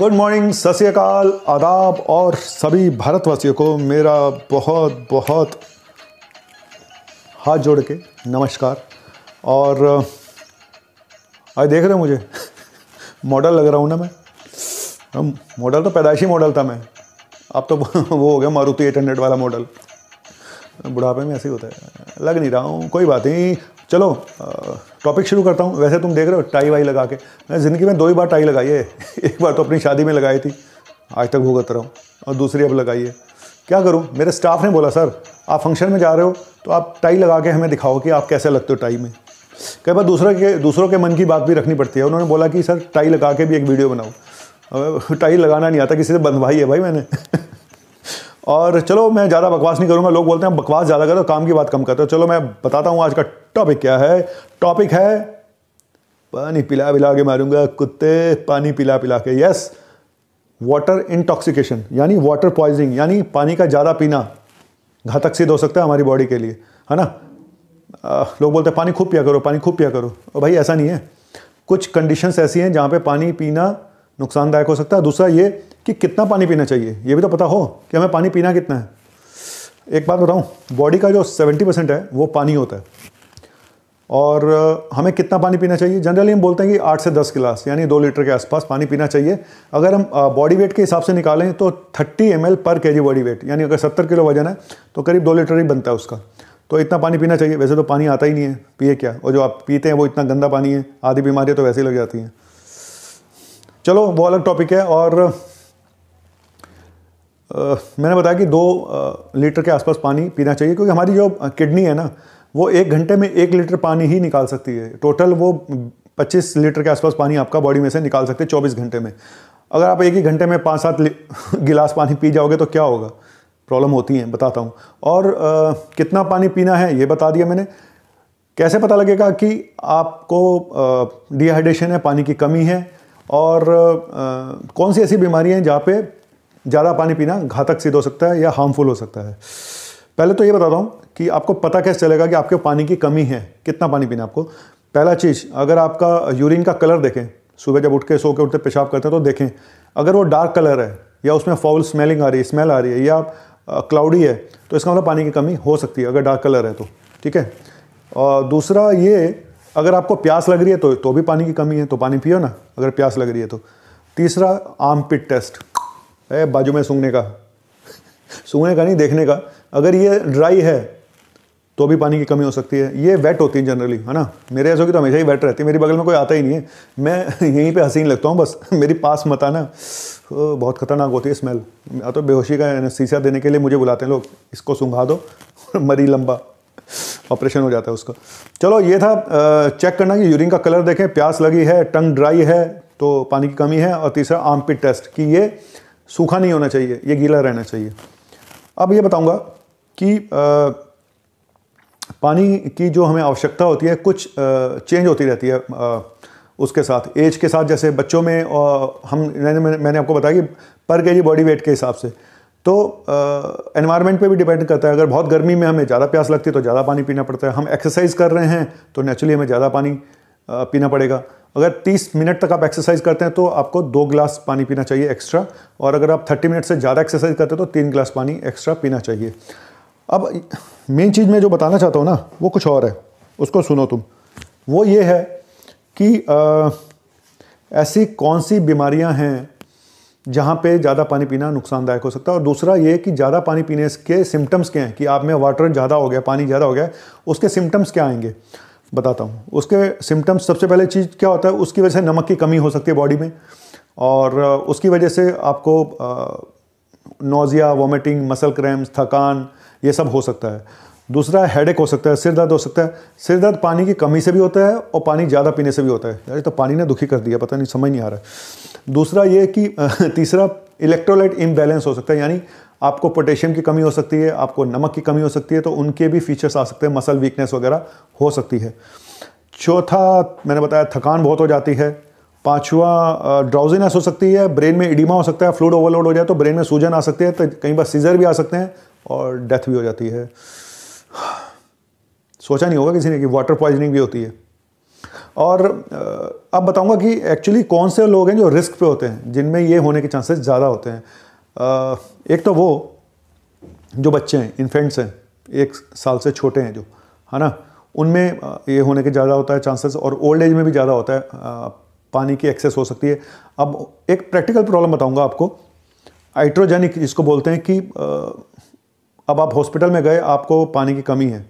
good morning सत्यकाल आदाब और सभी भारतवासियों को मेरा बहुत बहुत हाथ जोड़ के नमस्कार और आज देख रहे हो मुझे मॉडल लग रहा हूँ ना मैं मॉडल तो पैदाइशी मॉडल था मैं अब तो वो हो गया मारुति एट हंड्रेड वाला मॉडल बुढ़ापे में ऐसे ही होता है लग नहीं रहा हूँ कोई बात नहीं चलो टॉपिक शुरू करता हूँ वैसे तुम देख रहे हो टाई वाई लगा के मैंने ज़िंदगी में दो ही बार टाई लगाई है एक बार तो अपनी शादी में लगाई थी आज तक भुगत रहा हूँ और दूसरी अब लगाई है क्या करूँ मेरे स्टाफ ने बोला सर आप फंक्शन में जा रहे हो तो आप टाई लगा के हमें दिखाओ कि आप कैसे लगते हो टाई में कई बार दूसरे के दूसरों के मन की बात भी रखनी पड़ती है उन्होंने बोला कि सर टाई लगा के भी एक वीडियो बनाओ टाई लगाना नहीं आता किसी से बंधवाई है भाई मैंने और चलो मैं ज़्यादा बकवास नहीं करूँगा लोग बोलते हैं बकवास ज़्यादा करो काम की बात कम करते हो चलो मैं बताता हूँ आज का टॉपिक क्या है टॉपिक है पानी पिला पिला के मारूंगा कुत्ते पानी पिला पिला के यस वाटर इंटॉक्सिकेशन यानी वाटर पॉइजनिंग यानी पानी का ज़्यादा पीना घातक सिद्ध हो सकता है हमारी बॉडी के लिए है ना आ, लोग बोलते हैं पानी खूब पिया करो पानी खूब पिया करो और भाई ऐसा नहीं है कुछ कंडीशंस ऐसी हैं जहाँ पे पानी पीना नुकसानदायक हो सकता है दूसरा ये कि कितना पानी पीना चाहिए ये भी तो पता हो कि हमें पानी पीना कितना है एक बात बताऊँ बॉडी का जो सेवेंटी परसेंट है वो पानी होता है और हमें कितना पानी पीना चाहिए जनरली हम बोलते हैं कि आठ से दस गिलास यानी दो लीटर के आसपास पानी पीना चाहिए अगर हम बॉडी वेट के हिसाब से निकालें तो थर्टी एम पर के जी बॉडी वेट यानी अगर सत्तर किलो वजन है तो करीब दो लीटर ही बनता है उसका तो इतना पानी पीना चाहिए वैसे तो पानी आता ही नहीं है पिए क्या और जो आप पीते हैं वो इतना गंदा पानी है आधी बीमारियाँ तो वैसे ही लग जाती हैं चलो वो अलग टॉपिक है और आ, मैंने बताया कि दो आ, लीटर के आसपास पानी पीना चाहिए क्योंकि हमारी जो किडनी है ना वो एक घंटे में एक लीटर पानी ही निकाल सकती है टोटल वो 25 लीटर के आसपास पानी आपका बॉडी में से निकाल सकते हैं चौबीस घंटे में अगर आप एक ही घंटे में पाँच सात गिलास पानी पी जाओगे तो क्या होगा प्रॉब्लम होती हैं बताता हूँ और आ, कितना पानी पीना है ये बता दिया मैंने कैसे पता लगेगा कि आपको डिहाइड्रेशन है पानी की कमी है और आ, कौन सी ऐसी बीमारियाँ हैं जहाँ पे ज़्यादा पानी पीना घातक सिद्ध हो सकता है या हार्मफुल हो सकता है पहले तो ये बताता हूँ कि आपको पता कैसे चलेगा कि आपके पानी की कमी है कितना पानी पीना आपको पहला चीज़ अगर आपका यूरिन का कलर देखें सुबह जब उठ के सो के उठते पेशाब करते हैं तो देखें अगर वो डार्क कलर है या उसमें फाउल स्मेलिंग आ रही है स्मेल आ रही है या क्लाउडी है तो इसका मतलब पानी की कमी हो सकती है अगर डार्क कलर है तो ठीक है और दूसरा ये अगर आपको प्यास लग रही है तो तो भी पानी की कमी है तो पानी पियो ना अगर प्यास लग रही है तो तीसरा आम पिट टेस्ट है बाजू में सूंघने का सूंघने का नहीं देखने का अगर ये ड्राई है तो भी पानी की कमी हो सकती है ये वेट होती है जनरली है ना मेरे ऐसे की तो हमेशा ही वेट रहती है मेरी बगल में कोई आता ही नहीं है मैं यहीं पे हसीन लगता हूँ बस मेरी पास मत आना बहुत खतरनाक होती है स्मेल या तो बेहोशी का शीशा देने के लिए मुझे बुलाते हैं लोग इसको सूंघा दो मरी लंबा ऑपरेशन हो जाता है उसका चलो ये था चेक करना कि यूरिन का कलर देखें प्यास लगी है टंग ड्राई है तो पानी की कमी है और तीसरा आमपिट टेस्ट कि ये सूखा नहीं होना चाहिए ये गीला रहना चाहिए अब ये बताऊँगा कि पानी की जो हमें आवश्यकता होती है कुछ चेंज होती रहती है उसके साथ एज के साथ जैसे बच्चों में हम मैंने मैंने आपको बताया कि पर के जी बॉडी वेट के हिसाब से तो एनवायरनमेंट पे भी डिपेंड करता है अगर बहुत गर्मी में हमें ज़्यादा प्यास लगती है तो ज़्यादा पानी पीना पड़ता है हम एक्सरसाइज कर रहे हैं तो नेचुरली हमें ज़्यादा पानी पीना पड़ेगा अगर 30 मिनट तक आप एक्सरसाइज करते हैं तो आपको दो गिलास पानी पीना चाहिए एक्स्ट्रा और अगर आप 30 मिनट से ज़्यादा एक्सरसाइज करते हैं तो तीन गिलास पानी एक्स्ट्रा पीना चाहिए अब मेन चीज़ मैं जो बताना चाहता हूँ ना वो कुछ और है उसको सुनो तुम वो ये है कि आ, ऐसी कौन सी बीमारियाँ हैं जहाँ पे ज़्यादा पानी पीना नुकसानदायक हो सकता है और दूसरा ये कि ज़्यादा पानी पीने के सिम्टम्स क्या हैं कि आप में वाटर ज़्यादा हो गया पानी ज़्यादा हो गया उसके सिम्टम्स क्या आएंगे बताता हूँ उसके सिम्टम्स सबसे पहले चीज़ क्या होता है उसकी वजह से नमक की कमी हो सकती है बॉडी में और उसकी वजह से आपको नोज़िया वॉमिटिंग मसल क्रैम्स थकान ये सब हो सकता है दूसरा हेडेक हो सकता है सिर दर्द हो सकता है सिर दर्द पानी की कमी से भी होता है और पानी ज़्यादा पीने से भी होता है यार तो पानी ने दुखी कर दिया पता नहीं समझ नहीं आ रहा दूसरा ये कि तीसरा इलेक्ट्रोलाइट इम्बैलेंस हो सकता है यानी आपको पोटेशियम की कमी हो सकती है आपको नमक की कमी हो सकती है तो उनके भी फीचर्स आ सकते हैं मसल वीकनेस वगैरह हो सकती है चौथा मैंने बताया थकान बहुत हो जाती है पांचवा ड्राउजीनेस हो सकती है ब्रेन में इडिमा हो सकता है फ्लूड ओवरलोड हो जाए तो ब्रेन में सूजन आ सकती है तो कई बार सीजर भी आ सकते हैं और डेथ भी हो जाती है सोचा नहीं होगा किसी ने कि वाटर पॉइजनिंग भी होती है और अब बताऊंगा कि एक्चुअली कौन से लोग हैं जो रिस्क पे होते हैं जिनमें ये होने के चांसेस ज़्यादा होते हैं एक तो वो जो बच्चे हैं इन्फेंट्स हैं एक साल से छोटे हैं जो है ना उनमें ये होने के ज़्यादा होता है चांसेस और ओल्ड एज में भी ज़्यादा होता है पानी की एक्सेस हो सकती है अब एक प्रैक्टिकल प्रॉब्लम बताऊंगा आपको आइट्रोजेनिक जिसको बोलते हैं कि अब आप हॉस्पिटल में गए आपको पानी की कमी है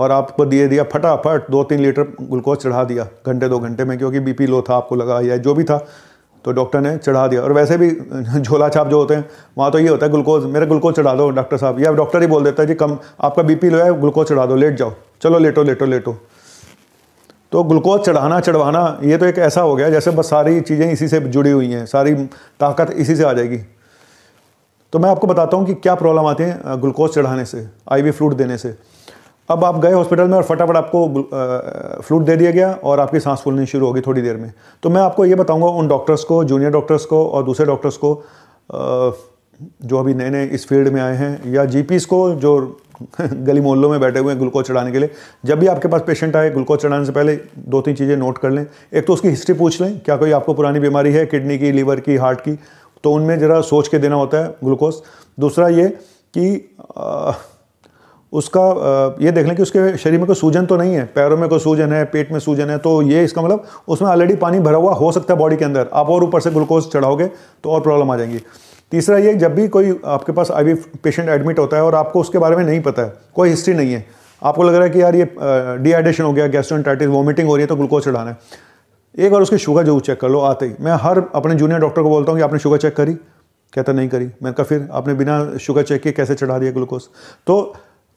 और आपको दिए दिया फटाफट दो तीन लीटर ग्लूकोज चढ़ा दिया घंटे दो घंटे में क्योंकि बीपी लो था आपको लगा या जो भी था तो डॉक्टर ने चढ़ा दिया और वैसे भी झोला छाप जो होते हैं वहाँ तो ये होता है ग्लूकोज मेरे ग्लूकोज चढ़ा दो डॉक्टर साहब या डॉक्टर ही बोल देता है जी कम आपका बीपी लो है ग्लूकोज चढ़ा दो लेट जाओ चलो लेटो लेटो लेटो तो ग्लूकोज चढ़ाना चढ़वाना ये तो एक ऐसा हो गया जैसे बस सारी चीज़ें इसी से जुड़ी हुई हैं सारी ताकत इसी से आ जाएगी तो मैं आपको बताता हूँ कि क्या प्रॉब्लम आते हैं ग्लूकोज चढ़ाने से आई वी फ्लूड देने से अब आप गए हॉस्पिटल में और फटाफट आपको फ्लूड दे दिया गया और आपकी सांस फूलनी शुरू होगी थोड़ी देर में तो मैं आपको ये बताऊँगा उन डॉक्टर्स को जूनियर डॉक्टर्स को और दूसरे डॉक्टर्स को जो अभी नए नए इस फील्ड में आए हैं या जीपीस को जो गली मोहल्लों में बैठे हुए हैं ग्लूकोज चढ़ाने के लिए जब भी आपके पास पेशेंट आए ग्लूकोज चढ़ाने से पहले दो तीन चीज़ें नोट कर लें एक तो उसकी हिस्ट्री पूछ लें क्या कोई आपको पुरानी बीमारी है किडनी की लीवर की हार्ट की तो उनमें ज़रा सोच के देना होता है ग्लूकोज दूसरा ये कि आ, उसका आ, ये देख लें कि उसके शरीर में कोई सूजन तो नहीं है पैरों में कोई सूजन है पेट में सूजन है तो ये इसका मतलब उसमें ऑलरेडी पानी भरा हुआ हो सकता है बॉडी के अंदर आप और ऊपर से ग्लूकोज चढ़ाओगे तो और प्रॉब्लम आ जाएंगी तीसरा ये जब भी कोई आपके पास अभी पेशेंट एडमिट होता है और आपको उसके बारे में नहीं पता है कोई हिस्ट्री नहीं है आपको लग रहा है कि यार ये डिहाइड्रेशन हो गया गैस्ट्रोइंटाइटिस वॉमिटिंग हो रही है तो ग्लूकोज चढ़ाना है एक बार उसकी शुगर जरूर चेक कर लो आते ही मैं हर अपने जूनियर डॉक्टर को बोलता हूँ कि आपने शुगर चेक करी कहता नहीं करी मैंने कहा फिर आपने बिना शुगर चेक किए कैसे चढ़ा दिया ग्लूकोज तो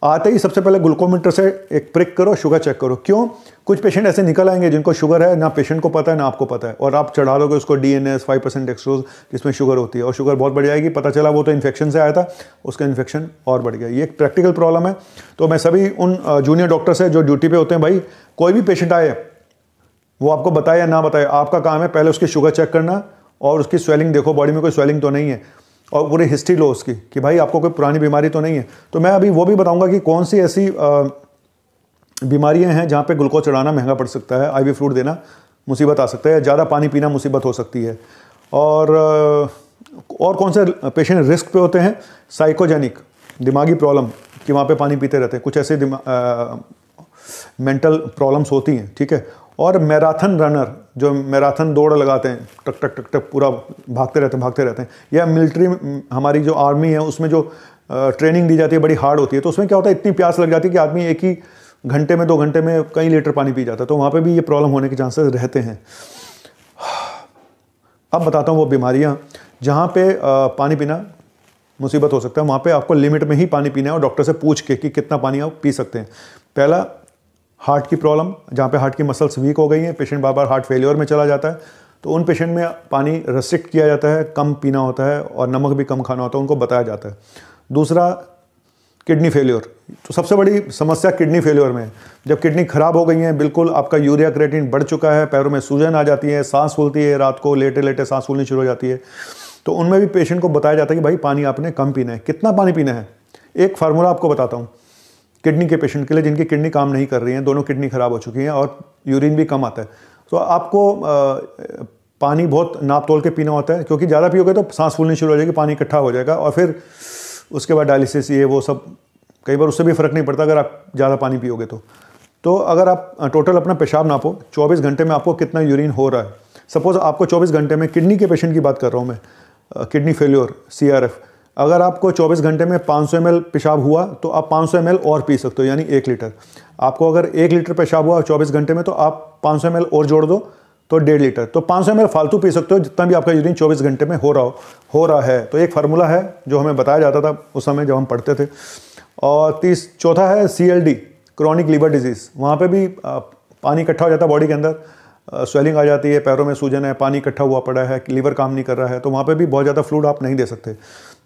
आते ही सबसे पहले ग्लूकोमीटर से एक प्रिक करो शुगर चेक करो क्यों कुछ पेशेंट ऐसे निकल आएंगे जिनको शुगर है ना पेशेंट को पता है ना आपको पता है और आप चढ़ा लोगे उसको D N S five percent dextrose जिसमें शुगर होती है और शुगर बहुत बढ़ जाएगी पता चला वो तो इन्फेक्शन से आया था उसका इन्फेक्शन और बढ़ गया ये एक प्रैक्टिकल प्रॉब्लम है तो मैं सभी उन जूनियर डॉक्टर से जो ड्यूटी पे होते हैं भाई कोई भी पेशेंट आए वो आपको बताए या ना बताए आपका काम है पहले उसकी शुगर चेक करना और उसकी स्वेलिंग देखो बॉडी में कोई स्वेलिंग तो नहीं है और पूरी हिस्ट्री लो उसकी कि भाई आपको कोई पुरानी बीमारी तो नहीं है तो मैं अभी वो भी बताऊंगा कि कौन सी ऐसी बीमारियां हैं जहाँ पे ग्लूकोज चढ़ाना महंगा पड़ सकता है आईवी फ्रूट देना मुसीबत आ सकता है ज़्यादा पानी पीना मुसीबत हो सकती है और और कौन से पेशेंट रिस्क पे होते हैं साइकोजेनिक दिमागी प्रॉब्लम कि वहाँ पे पानी पीते रहते हैं कुछ ऐसे मेंटल प्रॉब्लम्स होती हैं ठीक है और मैराथन रनर जो मैराथन दौड़ लगाते हैं टक टक टक टक पूरा भागते रहते हैं भागते रहते हैं या मिलिट्री हमारी जो आर्मी है उसमें जो ट्रेनिंग दी जाती है बड़ी हार्ड होती है तो उसमें क्या होता है इतनी प्यास लग जाती है कि आदमी एक ही घंटे में दो घंटे में कई लीटर पानी पी जाता है तो वहाँ पर भी ये प्रॉब्लम होने के चांसेस रहते हैं अब बताता हूँ वो बीमारियाँ जहाँ पे पानी पीना मुसीबत हो सकता है वहाँ पे आपको लिमिट में ही पानी पीना है और डॉक्टर से पूछ के कि कितना पानी आप पी सकते हैं पहला हार्ट की प्रॉब्लम जहाँ पे हार्ट की मसल्स वीक हो गई हैं पेशेंट बार बार हार्ट फेलियर में चला जाता है तो उन पेशेंट में पानी रेस्ट्रिक्ट किया जाता है कम पीना होता है और नमक भी कम खाना होता है उनको बताया जाता है दूसरा किडनी फेल्योर तो सबसे बड़ी समस्या किडनी फेल्योर में है जब किडनी ख़राब हो गई है बिल्कुल आपका यूरिया क्रेटिन बढ़ चुका है पैरों में सूजन आ जाती है सांस फूलती है रात को लेटे लेटे सांस फूलनी शुरू हो जाती है तो उनमें भी पेशेंट को बताया जाता है कि भाई पानी आपने कम पीना है कितना पानी पीना है एक फार्मूला आपको बताता हूँ किडनी के पेशेंट के लिए जिनकी किडनी काम नहीं कर रही है दोनों किडनी ख़राब हो चुकी हैं और यूरिन भी कम आता है तो आपको आ, पानी बहुत नाप तोल के पीना होता है क्योंकि ज़्यादा पियोगे तो सांस फूलनी शुरू हो जाएगी पानी इकट्ठा हो जाएगा और फिर उसके बाद डायलिसिस ये वो सब कई बार उससे भी फ़र्क नहीं पड़ता अगर आप ज़्यादा पानी पियोगे तो तो अगर आप टोटल अपना पेशाब नापो 24 घंटे में आपको कितना यूरिन हो रहा है सपोज़ आपको 24 घंटे में किडनी के पेशेंट की बात कर रहा हूँ मैं kidney failure C R F अगर आपको 24 घंटे में 500 सौ पेशाब हुआ तो आप 500 सौ और पी सकते हो यानी एक लीटर आपको अगर एक लीटर पेशाब हुआ 24 घंटे में तो आप 500 सौ और जोड़ दो तो डेढ़ लीटर तो 500 सौ फालतू पी सकते हो जितना भी आपका यूरिन 24 घंटे में हो रहा हो हो रहा है तो एक फार्मूला है जो हमें बताया जाता था उस समय जब हम पढ़ते थे और तीस चौथा है सी क्रॉनिक लीवर डिजीज़ वहाँ पर भी पानी इकट्ठा हो जाता बॉडी के अंदर स्वेलिंग आ जाती है पैरों में सूजन है पानी इकट्ठा हुआ पड़ा है लीवर काम नहीं कर रहा है तो वहाँ पे भी बहुत ज़्यादा फ्लूड आप नहीं दे सकते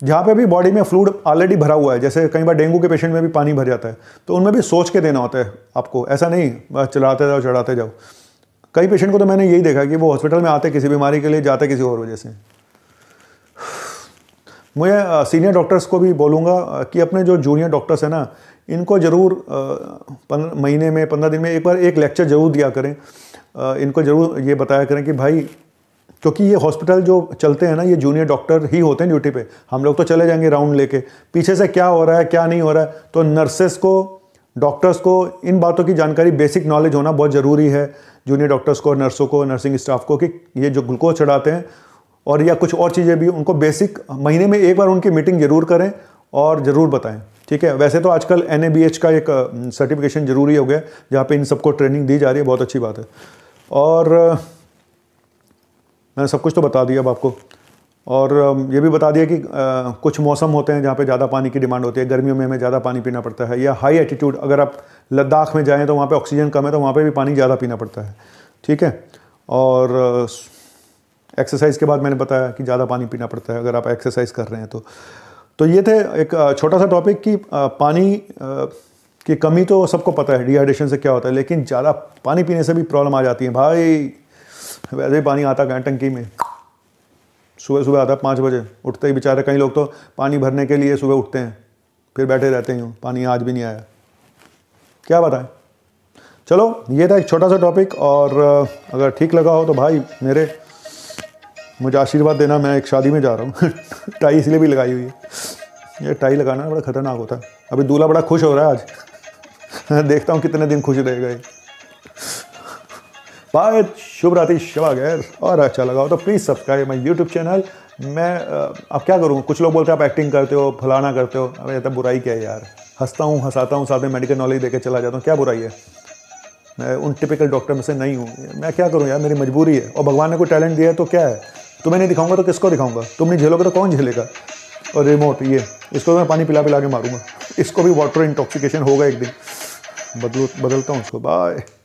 जहाँ पे भी बॉडी में फ्लूड ऑलरेडी भरा हुआ है जैसे कई बार डेंगू के पेशेंट में भी पानी भर जाता है तो उनमें भी सोच के देना होता है आपको ऐसा नहीं चलाते जाओ चढ़ाते जाओ कई पेशेंट को तो मैंने यही देखा कि वो हॉस्पिटल में आते किसी बीमारी के लिए जाते किसी और वजह से मैं सीनियर डॉक्टर्स को भी बोलूँगा कि अपने जो जूनियर डॉक्टर्स हैं ना इनको ज़रूर महीने में पंद्रह दिन में एक बार एक लेक्चर ज़रूर दिया करें इनको ज़रूर ये बताया करें कि भाई क्योंकि ये हॉस्पिटल जो चलते हैं ना ये जूनियर डॉक्टर ही होते हैं ड्यूटी पे हम लोग तो चले जाएंगे राउंड लेके पीछे से क्या हो रहा है क्या नहीं हो रहा है तो नर्सेस को डॉक्टर्स को इन बातों की जानकारी बेसिक नॉलेज होना बहुत ज़रूरी है जूनियर डॉक्टर्स को नर्सों को नर्सिंग स्टाफ को कि ये जो ग्लूकोज चढ़ाते हैं और या कुछ और चीज़ें भी उनको बेसिक महीने में एक बार उनकी मीटिंग ज़रूर करें और ज़रूर बताएं ठीक है वैसे तो आजकल एन का एक सर्टिफिकेशन ज़रूरी हो गया जहाँ पे इन सबको ट्रेनिंग दी जा रही है बहुत अच्छी बात है और मैंने सब कुछ तो बता दिया अब आपको और ये भी बता दिया कि कुछ मौसम होते हैं जहाँ पे ज़्यादा पानी की डिमांड होती है गर्मियों में हमें ज़्यादा पानी पीना पड़ता है या हाई एटीट्यूड अगर आप लद्दाख में जाएँ तो वहाँ पे ऑक्सीजन कम है तो वहाँ पे भी पानी ज़्यादा पीना पड़ता है ठीक है और एक्सरसाइज के बाद मैंने बताया कि ज़्यादा पानी पीना पड़ता है अगर आप एक्सरसाइज कर रहे हैं तो तो ये थे एक छोटा सा टॉपिक कि पानी कि कमी तो सबको पता है डिहाइड्रेशन से क्या होता है लेकिन ज़्यादा पानी पीने से भी प्रॉब्लम आ जाती है भाई वैसे ही पानी आता है टंकी में सुबह सुबह आता है पाँच बजे उठते ही बेचारे कई लोग तो पानी भरने के लिए सुबह उठते हैं फिर बैठे रहते हैं पानी आज भी नहीं आया क्या बताएं चलो ये था एक छोटा सा टॉपिक और अगर ठीक लगा हो तो भाई मेरे मुझे आशीर्वाद देना मैं एक शादी में जा रहा हूँ टाई इसलिए भी लगाई हुई है ये टाई लगाना बड़ा खतरनाक होता है अभी दूल्हा बड़ा खुश हो रहा है आज देखता हूँ कितने दिन खुश रहेगा ये बाय शुभ रात्रि शुभ गैर और अच्छा लगा हो तो please subscribe my YouTube channel मैं अब क्या करूँ कुछ लोग बोलते हैं आप एक्टिंग करते हो फलाना करते हो अब ये तो बुराई क्या है यार हंसता हूँ हंसाता हूँ साथ में मेडिकल नॉलेज देकर चला जाता हूँ क्या बुराई है मैं उन टिपिकल डॉक्टर में से नहीं हूँ मैं क्या करूँ यार मेरी मजबूरी है और भगवान ने कोई टैलेंट दिया है तो क्या है तुम्हें नहीं दिखाऊंगा तो किसको दिखाऊंगा तुम नहीं झेलोगे तो कौन झेलेगा और रिमोट ये इसको मैं पानी पिला पिला के मारूंगा इसको भी वाटर इंटॉक्सिकेशन होगा एक दिन बदलो बदलता हूँ उसको बाय